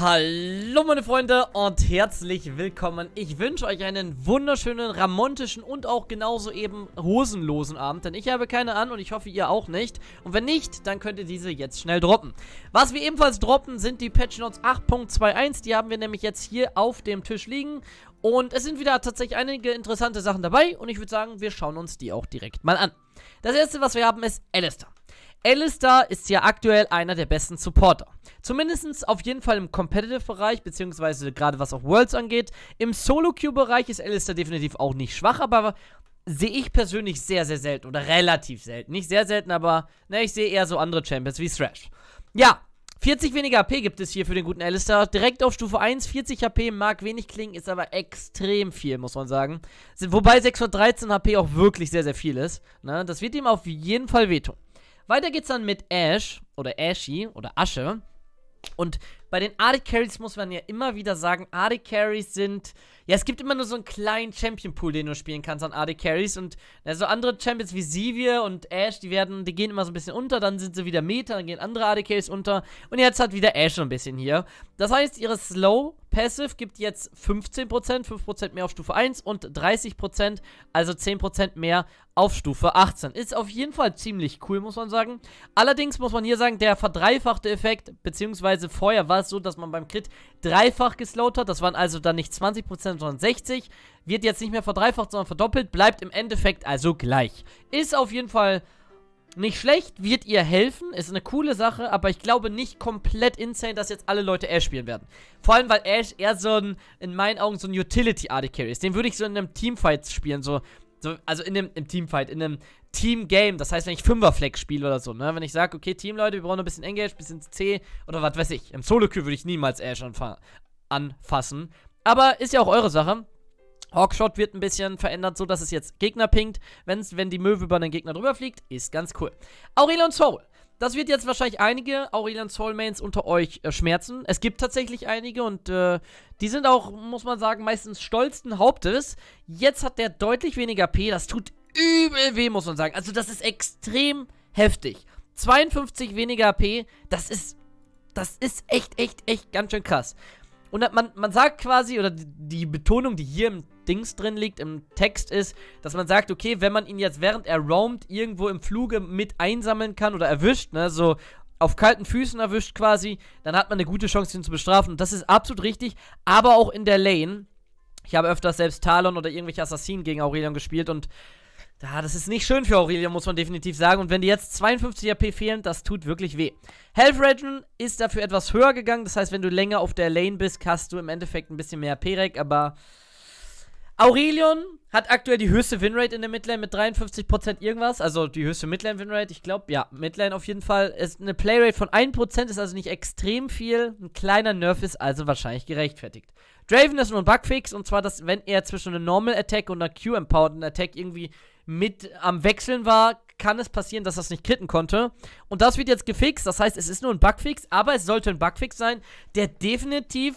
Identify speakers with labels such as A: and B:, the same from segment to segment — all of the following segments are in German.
A: Hallo meine Freunde und herzlich willkommen. Ich wünsche euch einen wunderschönen, ramontischen und auch genauso eben hosenlosen Abend, denn ich habe keine an und ich hoffe ihr auch nicht. Und wenn nicht, dann könnt ihr diese jetzt schnell droppen. Was wir ebenfalls droppen, sind die Patch Notes 8.21, die haben wir nämlich jetzt hier auf dem Tisch liegen. Und es sind wieder tatsächlich einige interessante Sachen dabei und ich würde sagen, wir schauen uns die auch direkt mal an. Das erste, was wir haben, ist Alistair. Alistar ist ja aktuell einer der besten Supporter. Zumindest auf jeden Fall im Competitive-Bereich, beziehungsweise gerade was auch Worlds angeht. Im Solo-Queue-Bereich ist Alistar definitiv auch nicht schwach, aber sehe ich persönlich sehr, sehr selten oder relativ selten. Nicht sehr selten, aber ne, ich sehe eher so andere Champions wie Thrash. Ja, 40 weniger AP gibt es hier für den guten Alistair. Direkt auf Stufe 1, 40 HP, mag wenig klingen, ist aber extrem viel, muss man sagen. Wobei 613 HP auch wirklich sehr, sehr viel ist. Ne? Das wird ihm auf jeden Fall wehtun. Weiter geht's dann mit Ash oder Ashy oder Asche. Und bei den AD Carries muss man ja immer wieder sagen, AD Carries sind, ja, es gibt immer nur so einen kleinen Champion Pool, den du spielen kannst an AD Carries und na, so andere Champions wie Sivir und Ash, die werden, die gehen immer so ein bisschen unter, dann sind sie wieder Meta, dann gehen andere AD Carries unter und jetzt hat wieder Ash so ein bisschen hier. Das heißt, ihre Slow Passive gibt jetzt 15%, 5% mehr auf Stufe 1 und 30%, also 10% mehr auf Stufe 18. Ist auf jeden Fall ziemlich cool, muss man sagen. Allerdings muss man hier sagen, der verdreifachte Effekt, beziehungsweise vorher war es so, dass man beim Crit dreifach geslowt hat. Das waren also dann nicht 20%, sondern 60. Wird jetzt nicht mehr verdreifacht, sondern verdoppelt. Bleibt im Endeffekt also gleich. Ist auf jeden Fall nicht schlecht, wird ihr helfen, ist eine coole Sache, aber ich glaube nicht komplett insane, dass jetzt alle Leute Ash spielen werden. Vor allem, weil Ash eher so ein, in meinen Augen, so ein Utility-AD-Carry ist. Den würde ich so in einem Teamfight spielen, so, so also in einem im Teamfight, in einem Team Game. Das heißt, wenn ich Fünferfleck spiele oder so, ne? Wenn ich sage, okay, Team, Leute, wir brauchen ein bisschen Engage, ein bisschen C oder was weiß ich. Im Solo-Queue würde ich niemals Ash anfassen. Aber ist ja auch eure Sache. Hawkshot wird ein bisschen verändert, so dass es jetzt Gegner pinkt. Wenn's, wenn die Möwe über den Gegner drüber fliegt, ist ganz cool. Aurelion Soul. Das wird jetzt wahrscheinlich einige Aurelion Soul Mains unter euch äh, schmerzen. Es gibt tatsächlich einige und äh, die sind auch, muss man sagen, meistens stolzen Hauptes. Jetzt hat der deutlich weniger P. Das tut übel weh, muss man sagen. Also das ist extrem heftig. 52 weniger AP, das ist, das ist echt, echt, echt ganz schön krass. Und man, man sagt quasi, oder die, Betonung, die hier im Dings drin liegt, im Text ist, dass man sagt, okay, wenn man ihn jetzt während er roamt irgendwo im Fluge mit einsammeln kann oder erwischt, ne, so auf kalten Füßen erwischt quasi, dann hat man eine gute Chance, ihn zu bestrafen. Und das ist absolut richtig, aber auch in der Lane. Ich habe öfters selbst Talon oder irgendwelche Assassinen gegen Aurelion gespielt und ja, das ist nicht schön für Aurelia, muss man definitiv sagen. Und wenn die jetzt 52 AP fehlen, das tut wirklich weh. Health Regen ist dafür etwas höher gegangen. Das heißt, wenn du länger auf der Lane bist, hast du im Endeffekt ein bisschen mehr AP-Rack. Aber Aurelion hat aktuell die höchste Winrate in der Midlane mit 53% irgendwas. Also die höchste Midlane-Winrate, ich glaube, ja, Midlane auf jeden Fall. Ist eine Playrate von 1%, ist also nicht extrem viel. Ein kleiner Nerf ist also wahrscheinlich gerechtfertigt. Draven ist nur ein Bugfix, und zwar, dass wenn er zwischen einer Normal-Attack und einer Q-Empowered-Attack irgendwie mit am Wechseln war, kann es passieren, dass das nicht kritten konnte. Und das wird jetzt gefixt. Das heißt, es ist nur ein Bugfix, aber es sollte ein Bugfix sein, der definitiv,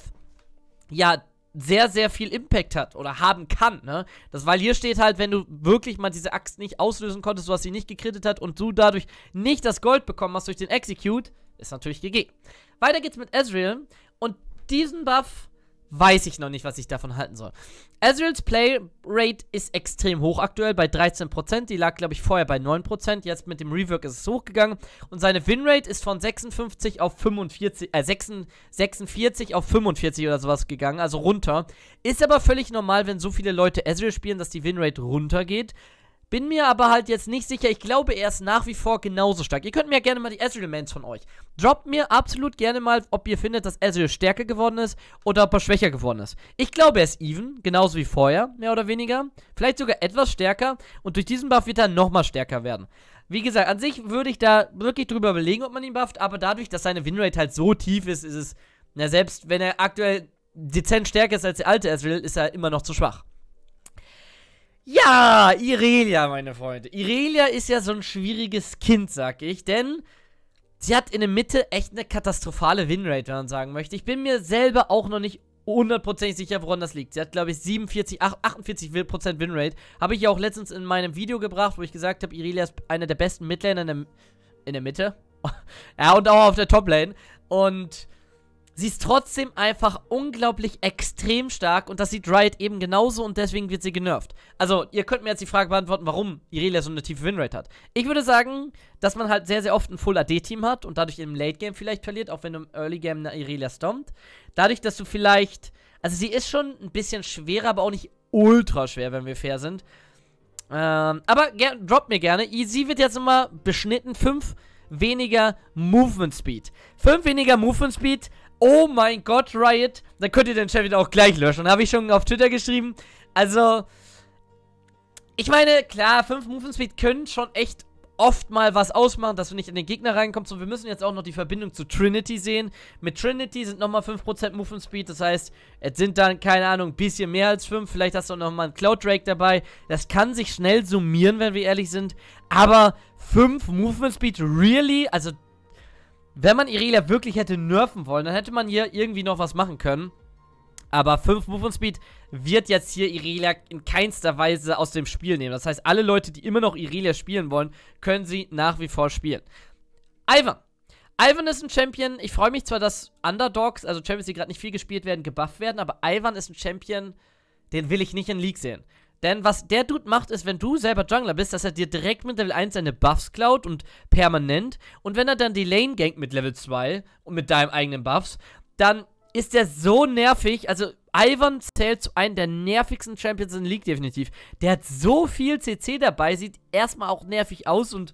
A: ja, sehr, sehr viel Impact hat oder haben kann, ne? Das, weil hier steht halt, wenn du wirklich mal diese Axt nicht auslösen konntest, du hast sie nicht gekrittet hat und du dadurch nicht das Gold bekommen hast durch den Execute, ist natürlich GG. Weiter geht's mit Ezreal und diesen Buff weiß ich noch nicht, was ich davon halten soll. Azraels Playrate ist extrem hoch aktuell bei 13%. Die lag, glaube ich, vorher bei 9%. Jetzt mit dem Rework ist es hochgegangen. Und seine Winrate ist von 56 auf 45, äh, 46 auf 45 oder sowas gegangen, also runter. Ist aber völlig normal, wenn so viele Leute Azrael spielen, dass die Winrate runtergeht. Bin mir aber halt jetzt nicht sicher. Ich glaube, er ist nach wie vor genauso stark. Ihr könnt mir ja gerne mal die Ezreal-Mans von euch. Droppt mir absolut gerne mal, ob ihr findet, dass Ezreal stärker geworden ist oder ob er schwächer geworden ist. Ich glaube, er ist even, genauso wie vorher, mehr oder weniger. Vielleicht sogar etwas stärker. Und durch diesen Buff wird er nochmal stärker werden. Wie gesagt, an sich würde ich da wirklich drüber überlegen, ob man ihn bufft. Aber dadurch, dass seine Winrate halt so tief ist, ist es, na selbst wenn er aktuell dezent stärker ist als der alte Ezreal, ist er immer noch zu schwach. Ja, Irelia, meine Freunde. Irelia ist ja so ein schwieriges Kind, sag ich, denn sie hat in der Mitte echt eine katastrophale Winrate, wenn man sagen möchte. Ich bin mir selber auch noch nicht hundertprozentig sicher, woran das liegt. Sie hat, glaube ich, 47, 48 Winrate. Habe ich ja auch letztens in meinem Video gebracht, wo ich gesagt habe, Irelia ist einer der besten Midlaner in der, in der Mitte. ja, und auch auf der Toplane. Und Sie ist trotzdem einfach unglaublich extrem stark und das sieht Riot eben genauso und deswegen wird sie genervt. Also, ihr könnt mir jetzt die Frage beantworten, warum Irelia so eine tiefe Winrate hat. Ich würde sagen, dass man halt sehr, sehr oft ein Full-AD-Team hat und dadurch im Late-Game vielleicht verliert, auch wenn du im Early-Game eine Irelia stompt. Dadurch, dass du vielleicht. Also, sie ist schon ein bisschen schwerer, aber auch nicht ultra schwer, wenn wir fair sind. Ähm, aber drop mir gerne. Sie wird jetzt immer beschnitten. 5 weniger Movement Speed. 5 weniger Movement Speed Oh mein Gott, Riot. Dann könnt ihr den Chat wieder auch gleich löschen. Habe ich schon auf Twitter geschrieben. Also, ich meine, klar, 5 Movement Speed können schon echt oft mal was ausmachen, dass du nicht in den Gegner reinkommst. Und wir müssen jetzt auch noch die Verbindung zu Trinity sehen. Mit Trinity sind nochmal 5% Movement Speed. Das heißt, es sind dann, keine Ahnung, ein bisschen mehr als 5. Vielleicht hast du auch nochmal einen Cloud Drake dabei. Das kann sich schnell summieren, wenn wir ehrlich sind. Aber 5 Movement Speed, really? Also wenn man Irelia wirklich hätte nerven wollen, dann hätte man hier irgendwie noch was machen können. Aber 5 Movement Speed wird jetzt hier Irelia in keinster Weise aus dem Spiel nehmen. Das heißt, alle Leute, die immer noch Irelia spielen wollen, können sie nach wie vor spielen. Ivan. Ivan ist ein Champion. Ich freue mich zwar, dass Underdogs, also Champions, die gerade nicht viel gespielt werden, gebufft werden, aber Ivan ist ein Champion, den will ich nicht in League sehen. Denn was der Dude macht, ist, wenn du selber Jungler bist, dass er dir direkt mit Level 1 seine Buffs klaut und permanent. Und wenn er dann die Lane gankt mit Level 2 und mit deinem eigenen Buffs, dann ist der so nervig. Also, Ivan zählt zu einem der nervigsten Champions in der League definitiv. Der hat so viel CC dabei, sieht erstmal auch nervig aus und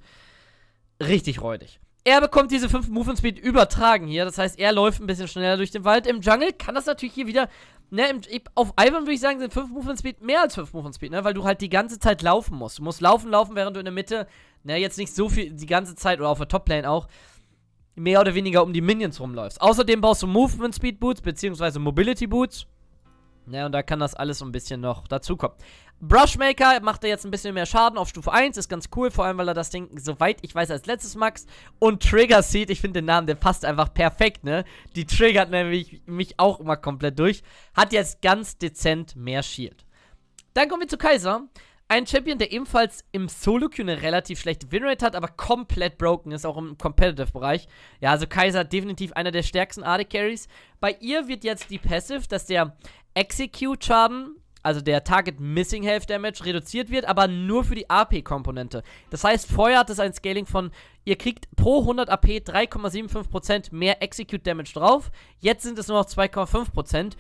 A: richtig räudig. Er bekommt diese 5 Movement Speed übertragen hier. Das heißt, er läuft ein bisschen schneller durch den Wald. Im Jungle kann das natürlich hier wieder ne, auf Ivan würde ich sagen, sind 5 Movement Speed mehr als 5 Movement Speed, ne, weil du halt die ganze Zeit laufen musst. Du musst laufen, laufen, während du in der Mitte, ne, jetzt nicht so viel die ganze Zeit oder auf der Top Lane auch, mehr oder weniger um die Minions rumläufst. Außerdem baust du Movement Speed Boots beziehungsweise Mobility Boots. Ja, ne, und da kann das alles so ein bisschen noch dazukommen. Brushmaker macht er jetzt ein bisschen mehr Schaden auf Stufe 1, ist ganz cool, vor allem weil er das Ding, soweit ich weiß, als letztes max. Und Trigger Seed, ich finde den Namen, der passt einfach perfekt, ne? Die triggert nämlich mich auch immer komplett durch. Hat jetzt ganz dezent mehr Shield. Dann kommen wir zu Kaiser. Ein Champion, der ebenfalls im Solo-Queue eine relativ schlechte Winrate hat, aber komplett broken ist, auch im Competitive-Bereich. Ja, also Kaiser definitiv einer der stärksten AD-Carries. Bei ihr wird jetzt die Passive, dass der Execute-Schaden, also der Target Missing Health Damage, reduziert wird, aber nur für die AP-Komponente. Das heißt, vorher hat es ein Scaling von, ihr kriegt pro 100 AP 3,75% mehr Execute Damage drauf, jetzt sind es nur noch 2,5%.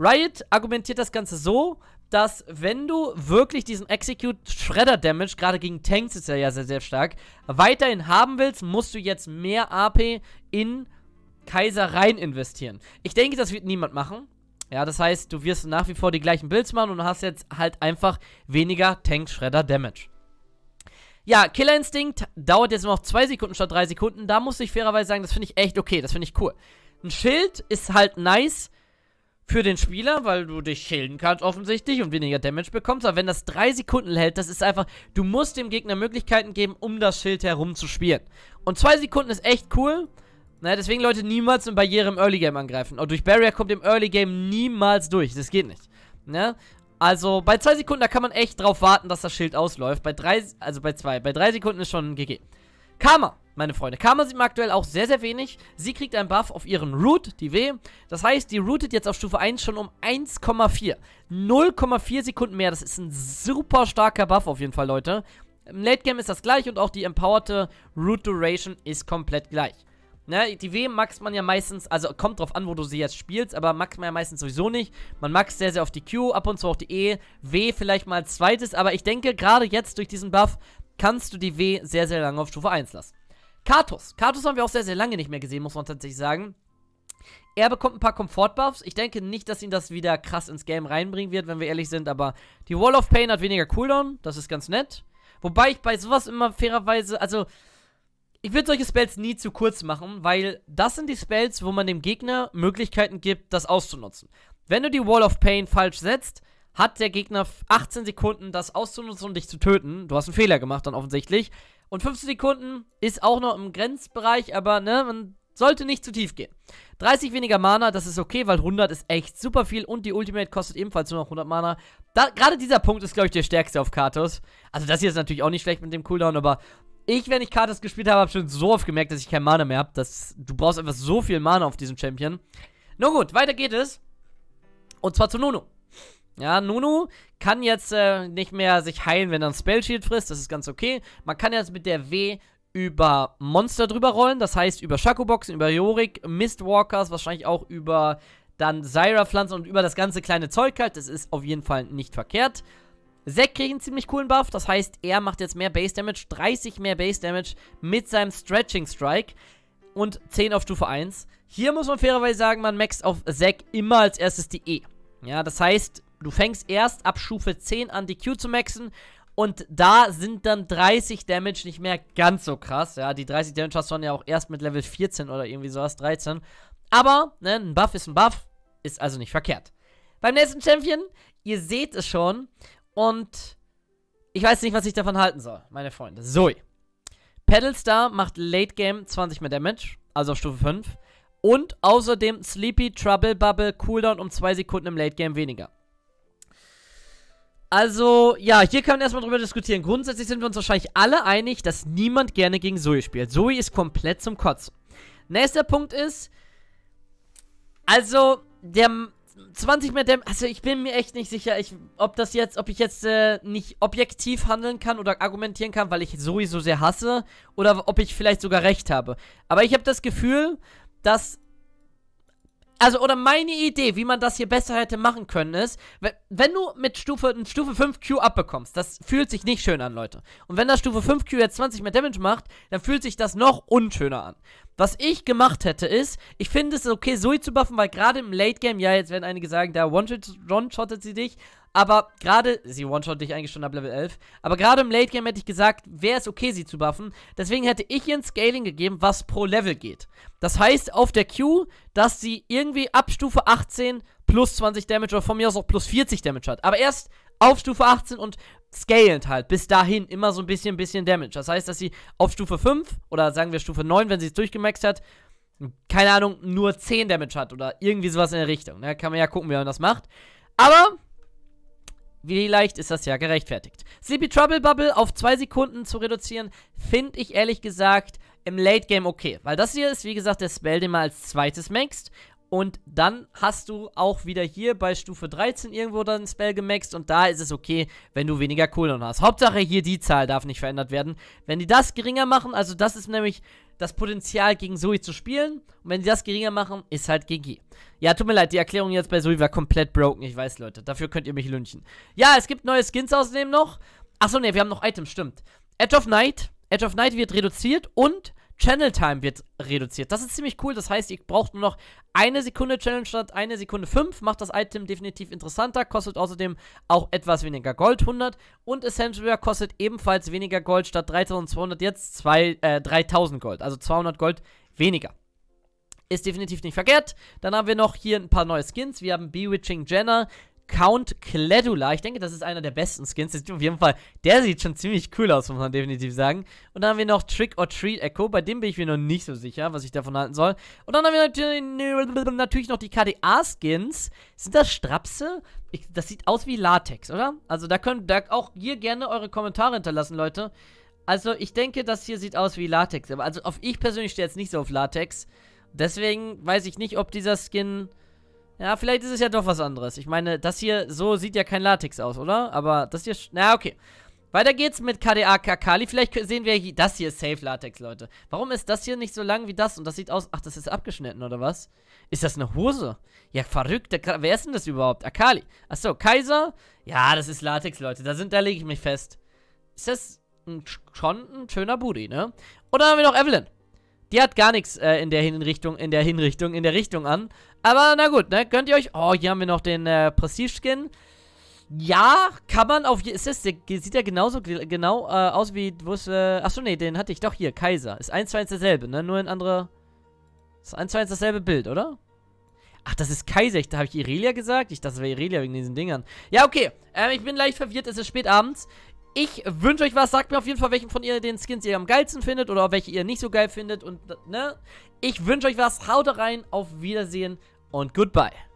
A: Riot argumentiert das Ganze so, dass wenn du wirklich diesen Execute Shredder Damage, gerade gegen Tanks ist er ja sehr, sehr stark, weiterhin haben willst, musst du jetzt mehr AP in Kaiser rein investieren. Ich denke, das wird niemand machen. Ja, das heißt, du wirst nach wie vor die gleichen Builds machen und hast jetzt halt einfach weniger Tank Shredder Damage. Ja, Killer Instinct dauert jetzt nur noch 2 Sekunden statt 3 Sekunden. Da muss ich fairerweise sagen, das finde ich echt okay, das finde ich cool. Ein Schild ist halt nice, für den Spieler, weil du dich schilden kannst offensichtlich und weniger Damage bekommst. Aber wenn das drei Sekunden hält, das ist einfach, du musst dem Gegner Möglichkeiten geben, um das Schild herumzuspielen. Und zwei Sekunden ist echt cool. Naja, ne, deswegen Leute niemals eine Barriere im Early Game angreifen. Und durch Barrier kommt im Early Game niemals durch. Das geht nicht. Ne? Also bei zwei Sekunden, da kann man echt drauf warten, dass das Schild ausläuft. Bei drei, also bei zwei, bei drei Sekunden ist schon GG. Karma meine Freunde. Karma sieht man aktuell auch sehr, sehr wenig. Sie kriegt einen Buff auf ihren Root, die W. Das heißt, die rootet jetzt auf Stufe 1 schon um 1,4. 0,4 Sekunden mehr. Das ist ein super starker Buff auf jeden Fall, Leute. Im Late Game ist das gleich und auch die empowerte Root Duration ist komplett gleich. Ne, die W max man ja meistens, also kommt drauf an, wo du sie jetzt spielst, aber max man ja meistens sowieso nicht. Man max sehr, sehr auf die Q, ab und zu auch die E, W vielleicht mal als zweites, aber ich denke, gerade jetzt durch diesen Buff kannst du die W sehr, sehr lange auf Stufe 1 lassen. Katus. Katus haben wir auch sehr, sehr lange nicht mehr gesehen, muss man tatsächlich sagen. Er bekommt ein paar Komfortbuffs. Ich denke nicht, dass ihn das wieder krass ins Game reinbringen wird, wenn wir ehrlich sind, aber die Wall of Pain hat weniger Cooldown. Das ist ganz nett. Wobei ich bei sowas immer fairerweise, also ich würde solche Spells nie zu kurz machen, weil das sind die Spells, wo man dem Gegner Möglichkeiten gibt, das auszunutzen. Wenn du die Wall of Pain falsch setzt, hat der Gegner 18 Sekunden, das auszunutzen und dich zu töten. Du hast einen Fehler gemacht dann offensichtlich. Und 15 Sekunden ist auch noch im Grenzbereich, aber ne, man sollte nicht zu tief gehen. 30 weniger Mana, das ist okay, weil 100 ist echt super viel und die Ultimate kostet ebenfalls nur noch 100 Mana. Gerade dieser Punkt ist, glaube ich, der stärkste auf Katos. Also das hier ist natürlich auch nicht schlecht mit dem Cooldown, aber ich, wenn ich Katos gespielt habe, habe schon so oft gemerkt, dass ich kein Mana mehr habe. Du brauchst einfach so viel Mana auf diesem Champion. Nun gut, weiter geht es. Und zwar zu Nono. Ja, Nunu kann jetzt äh, nicht mehr sich heilen, wenn er ein Spell Shield frisst. Das ist ganz okay. Man kann jetzt mit der W über Monster drüber rollen. Das heißt über Shaco-Boxen, über Yorick, Mistwalkers, wahrscheinlich auch über dann Zyra-Pflanzen und über das ganze kleine Zeug halt. Das ist auf jeden Fall nicht verkehrt. Zack kriegt einen ziemlich coolen Buff, das heißt, er macht jetzt mehr Base Damage, 30 mehr Base Damage mit seinem Stretching Strike und 10 auf Stufe 1. Hier muss man fairerweise sagen, man maxt auf Zack immer als erstes die E. Ja, das heißt, Du fängst erst ab Stufe 10 an, die Q zu maxen. Und da sind dann 30 Damage nicht mehr ganz so krass. Ja, die 30 Damage hast du dann ja auch erst mit Level 14 oder irgendwie sowas, 13. Aber, ne, ein Buff ist ein Buff. Ist also nicht verkehrt. Beim nächsten Champion, ihr seht es schon. Und ich weiß nicht, was ich davon halten soll, meine Freunde. Zoe. Pedalstar macht Late Game 20 mehr Damage, also auf Stufe 5. Und außerdem Sleepy, Trouble Bubble, Cooldown um 2 Sekunden im Late Game weniger. Also, ja, hier kann man erstmal drüber diskutieren. Grundsätzlich sind wir uns wahrscheinlich alle einig, dass niemand gerne gegen Zoe spielt. Zoe ist komplett zum Kotzen. Nächster Punkt ist, also, der 20 mehr Damage, also ich bin mir echt nicht sicher, ich, ob das jetzt, ob ich jetzt äh, nicht objektiv handeln kann oder argumentieren kann, weil ich Zoe so sehr hasse oder ob ich vielleicht sogar recht habe. Aber ich habe das Gefühl, dass also, oder meine Idee, wie man das hier besser hätte machen können, ist, wenn du mit Stufe, Stufe 5 Q abbekommst, das fühlt sich nicht schön an, Leute. Und wenn das Stufe 5 Q jetzt 20 mehr Damage macht, dann fühlt sich das noch unschöner an. Was ich gemacht hätte, ist, ich finde es okay, Zoe zu buffen, weil gerade im Late Game, ja, jetzt werden einige sagen, da one-shottet sie dich. Aber gerade, sie one-shot dich eigentlich schon ab Level 11. Aber gerade im Late Game hätte ich gesagt, wäre es okay, sie zu buffen. Deswegen hätte ich ihr ein Scaling gegeben, was pro Level geht. Das heißt auf der Q, dass sie irgendwie ab Stufe 18 plus 20 Damage oder von mir aus auch plus 40 Damage hat. Aber erst auf Stufe 18 und scalend halt bis dahin immer so ein bisschen, bisschen Damage. Das heißt, dass sie auf Stufe 5 oder sagen wir Stufe 9, wenn sie es durchgemaxt hat, keine Ahnung, nur 10 Damage hat oder irgendwie sowas in der Richtung. Ne? Kann man ja gucken, wie man das macht. Aber Vielleicht ist das ja gerechtfertigt. Sleepy Trouble Bubble auf 2 Sekunden zu reduzieren, finde ich ehrlich gesagt im Late Game okay. Weil das hier ist, wie gesagt, der Spell, den man als zweites maxed. Und dann hast du auch wieder hier bei Stufe 13 irgendwo dann Spell gemaxt und da ist es okay, wenn du weniger Cooldown hast. Hauptsache hier die Zahl darf nicht verändert werden. Wenn die das geringer machen, also das ist nämlich das Potenzial, gegen Zoe zu spielen. Und wenn sie das geringer machen, ist halt GG. Ja, tut mir leid, die Erklärung jetzt bei Zoe war komplett broken. Ich weiß, Leute. Dafür könnt ihr mich lünchen. Ja, es gibt neue Skins außerdem noch. Achso, ne, wir haben noch Items, stimmt. Edge of Night. Edge of Night wird reduziert und Channel Time wird reduziert. Das ist ziemlich cool. Das heißt, ihr braucht nur noch eine Sekunde Challenge statt eine Sekunde fünf. Macht das Item definitiv interessanter. Kostet außerdem auch etwas weniger Gold, 100. Und Essential Rare kostet ebenfalls weniger Gold statt 3200 jetzt zwei, äh, 3000 Gold. Also 200 Gold weniger. Ist definitiv nicht verkehrt. Dann haben wir noch hier ein paar neue Skins. Wir haben Bewitching Jenna, Count Cledula. Ich denke, das ist einer der besten Skins. Das auf jeden Fall, der sieht schon ziemlich cool aus, muss man definitiv sagen. Und dann haben wir noch Trick or Treat Echo. Bei dem bin ich mir noch nicht so sicher, was ich davon halten soll. Und dann haben wir natürlich noch die KDA-Skins. Sind das Strapse? Ich, das sieht aus wie Latex, oder? Also da könnt ihr auch hier gerne eure Kommentare hinterlassen, Leute. Also ich denke, das hier sieht aus wie Latex. Aber also auf ich persönlich stehe jetzt nicht so auf Latex. Deswegen weiß ich nicht, ob dieser Skin ja, vielleicht ist es ja doch was anderes. Ich meine, das hier, so sieht ja kein Latex aus, oder? Aber das hier, na okay. Weiter geht's mit KDA Kakali. Vielleicht sehen wir hier, das hier ist Safe Latex, Leute. Warum ist das hier nicht so lang wie das? Und das sieht aus, ach, das ist abgeschnitten, oder was? Ist das eine Hose? Ja, verrückt. Wer ist denn das überhaupt? Akali. Ah, Achso, Kaiser? Ja, das ist Latex, Leute. Da, sind, da lege ich mich fest. Ist das ein, schon ein schöner Booty, ne? Und dann haben wir noch Evelyn. Die hat gar nichts äh, in der Hinrichtung, in der Hinrichtung, in der Richtung an. Aber na gut, ne? Könnt ihr euch... Oh, hier haben wir noch den äh, Prestige-Skin. Ja, kann man auf... Ist das, der, sieht ja genauso genau äh, aus wie... Wo ist, äh, achso, nee, den hatte ich doch hier. Kaiser. Ist eins zu eins dasselbe, ne? Nur ein anderer... Ist eins zu eins dasselbe Bild, oder? Ach, das ist Kaiser. Da habe ich Irelia gesagt. Ich dachte, das wäre Irelia wegen diesen Dingern. Ja, okay. Ähm, ich bin leicht verwirrt. Es ist spät abends. Ich wünsche euch was. Sagt mir auf jeden Fall, welchen von ihr den Skins ihr am geilsten findet oder welche ihr nicht so geil findet. Und ne? Ich wünsche euch was. Haut rein. Auf Wiedersehen und goodbye.